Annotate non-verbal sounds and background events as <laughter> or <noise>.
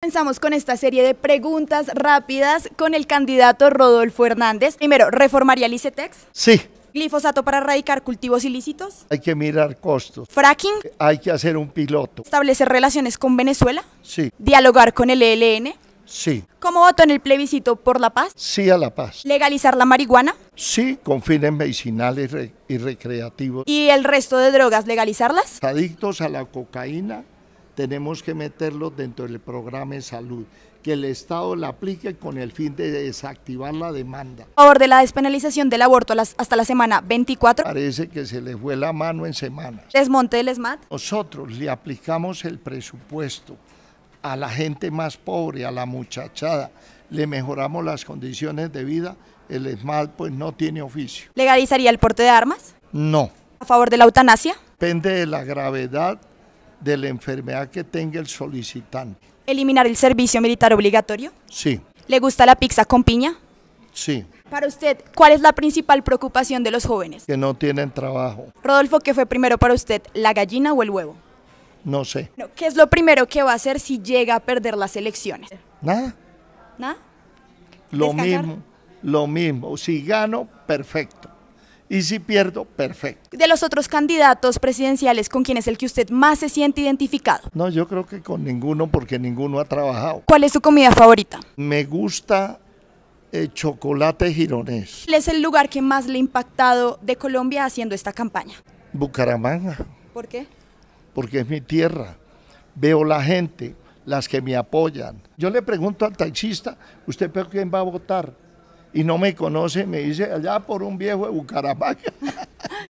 Comenzamos con esta serie de preguntas rápidas con el candidato Rodolfo Hernández. Primero, ¿reformaría el ICETEX? Sí. ¿Glifosato para erradicar cultivos ilícitos? Hay que mirar costos. ¿Fracking? Hay que hacer un piloto. ¿Establecer relaciones con Venezuela? Sí. ¿Dialogar con el ELN? Sí. ¿Cómo votó en el plebiscito por la paz? Sí a la paz. ¿Legalizar la marihuana? Sí, con fines medicinales y recreativos. ¿Y el resto de drogas, legalizarlas? Adictos a la cocaína, tenemos que meterlo dentro del programa de salud, que el Estado la aplique con el fin de desactivar la demanda. A favor de la despenalización del aborto hasta la semana 24. Parece que se le fue la mano en semanas. Desmonte el ESMAD? Nosotros le aplicamos el presupuesto a la gente más pobre, a la muchachada, le mejoramos las condiciones de vida, el ESMAD pues no tiene oficio. ¿Legalizaría el porte de armas? No. ¿A favor de la eutanasia? Depende de la gravedad de la enfermedad que tenga el solicitante. ¿Eliminar el servicio militar obligatorio? Sí. ¿Le gusta la pizza con piña? Sí. Para usted, ¿cuál es la principal preocupación de los jóvenes? Que no tienen trabajo. Rodolfo, ¿qué fue primero para usted, la gallina o el huevo? No sé. ¿Qué es lo primero que va a hacer si llega a perder las elecciones? Nada. ¿Nada? Lo mismo, lo mismo. Si gano, perfecto y si pierdo, perfecto. De los otros candidatos presidenciales, ¿con quién es el que usted más se siente identificado? No, yo creo que con ninguno porque ninguno ha trabajado. ¿Cuál es su comida favorita? Me gusta el eh, chocolate gironés. ¿Cuál es el lugar que más le ha impactado de Colombia haciendo esta campaña? Bucaramanga. ¿Por qué? Porque es mi tierra. Veo la gente, las que me apoyan. Yo le pregunto al taxista, ¿usted por quién va a votar? y no me conoce, me dice allá por un viejo de Bucaramanga. <laughs>